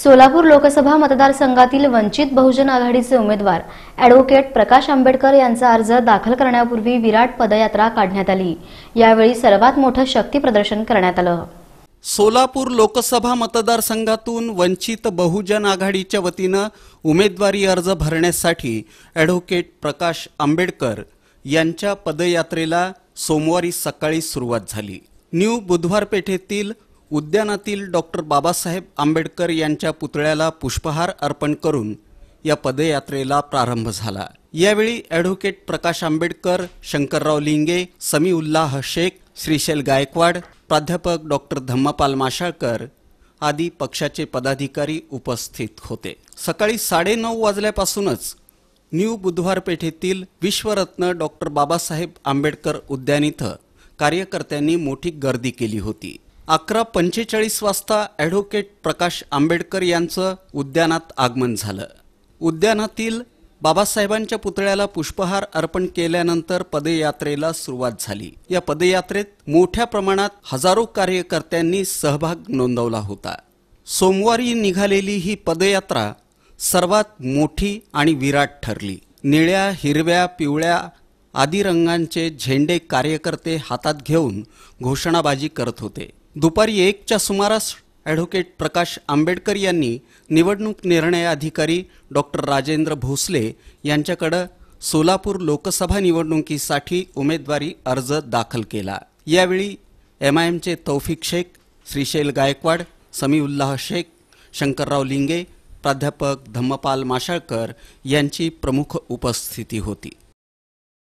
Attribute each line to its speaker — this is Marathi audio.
Speaker 1: सोलापूर लोकसभा मतदारसंघातील वंचित बहुजन आघाडीचे उमेदवार ॲडव्होकेट प्रकाश आंबेडकर यांचा अर्ज दाखल करण्यापूर्वी विराट पदयात्रा काढण्यात आली यावेळी सर्वात मोठं शक्ती प्रदर्शन करण्यात आलं
Speaker 2: सोलापूर लोकसभा मतदारसंघातून वंचित बहुजन आघाडीच्या वतीनं उमेदवारी अर्ज भरण्यासाठी ॲडव्होकेट प्रकाश आंबेडकर यांच्या पदयात्रेला सोमवारी सकाळी सुरुवात झाली न्यू बुधवार पेठेतील उद्यानातील डॉक्टर बाबासाहेब आंबेडकर यांच्या पुतळ्याला पुष्पहार अर्पण करून या पदयात्रेला प्रारंभ झाला यावेळी ॲडव्होकेट प्रकाश आंबेडकर शंकरराव लिंगे समी उल्लाह शेख श्रीशैल गायकवाड प्राध्यापक डॉक्टर धम्मपाल माशाळकर आदी पक्षाचे पदाधिकारी उपस्थित होते सकाळी नऊ वाजल्यापासूनच न्यू बुधवार पेठेतील विश्वरत्न डॉक्टर बाबासाहेब आंबेडकर उद्यान इथं कार्यकर्त्यांनी मोठी गर्दी केली होती अकरा पंचेचाळीस वाजता ॲडव्होकेट प्रकाश आंबेडकर यांचं उद्यानात आगमन झालं उद्यानातील बाबासाहेबांच्या पुतळ्याला पुष्पहार अर्पण केल्यानंतर पदयात्रेला सुरुवात झाली या पदयात्रेत मोठ्या प्रमाणात हजारो कार्यकर्त्यांनी सहभाग नोंदवला होता सोमवारी निघालेली ही पदयात्रा सर्वात मोठी आणि विराट ठरली निळ्या हिरव्या पिवळ्या आदी रंगांचे झेंडे कार्यकर्ते हातात घेऊन घोषणाबाजी करत होते दुपारी एकच्या सुमारास ॲडव्होकेट प्रकाश आंबेडकर यांनी निवडणूक निर्णय अधिकारी डॉक्टर राजेंद्र भोसले यांच्याकडं सोलापूर लोकसभा निवडणुकीसाठी उमेदवारी अर्ज दाखल केला यावेळी एम आय एमचे तौफिक शेख श्रीशैल गायकवाड समीउल्लाह शेख शंकरराव लिंगे प्राध्यापक धम्मपाल माशाळकर यांची प्रमुख उपस्थिती होती